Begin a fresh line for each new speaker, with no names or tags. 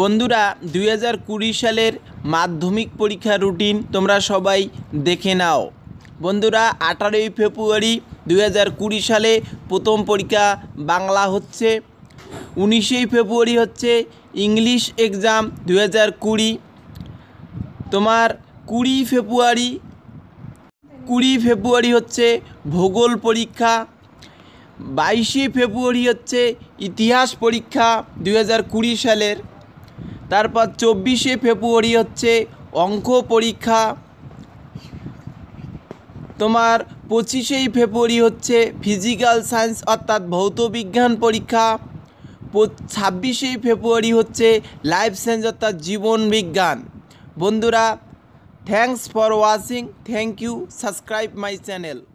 বন্ধুরা দুই হাজার কুড়ি সালের মাধ্যমিক পরীক্ষার রুটিন তোমরা সবাই দেখে নাও বন্ধুরা আঠারোই ফেব্রুয়ারি দুই হাজার কুড়ি সালে প্রথম পরীক্ষা বাংলা হচ্ছে উনিশেই ফেব্রুয়ারি হচ্ছে ইংলিশ এক্সাম দুই হাজার কুড়ি তোমার কুড়ি ফেব্রুয়ারি কুড়ি ফেব্রুয়ারি হচ্ছে ভূগোল পরীক্ষা বাইশে ফেব্রুয়ারি হচ্ছে ইতিহাস পরীক্ষা দুই সালের তারপর চব্বিশে ফেব্রুয়ারি হচ্ছে অঙ্ক পরীক্ষা তোমার পঁচিশেই ফেব্রুয়ারি হচ্ছে ফিজিক্যাল সায়েন্স অর্থাৎ ভৌত বিজ্ঞান পরীক্ষা ছাব্বিশে ফেব্রুয়ারি হচ্ছে লাইফ সায়েন্স অর্থাৎ জীবন বিজ্ঞান বন্ধুরা thanks for watching thank you subscribe my channel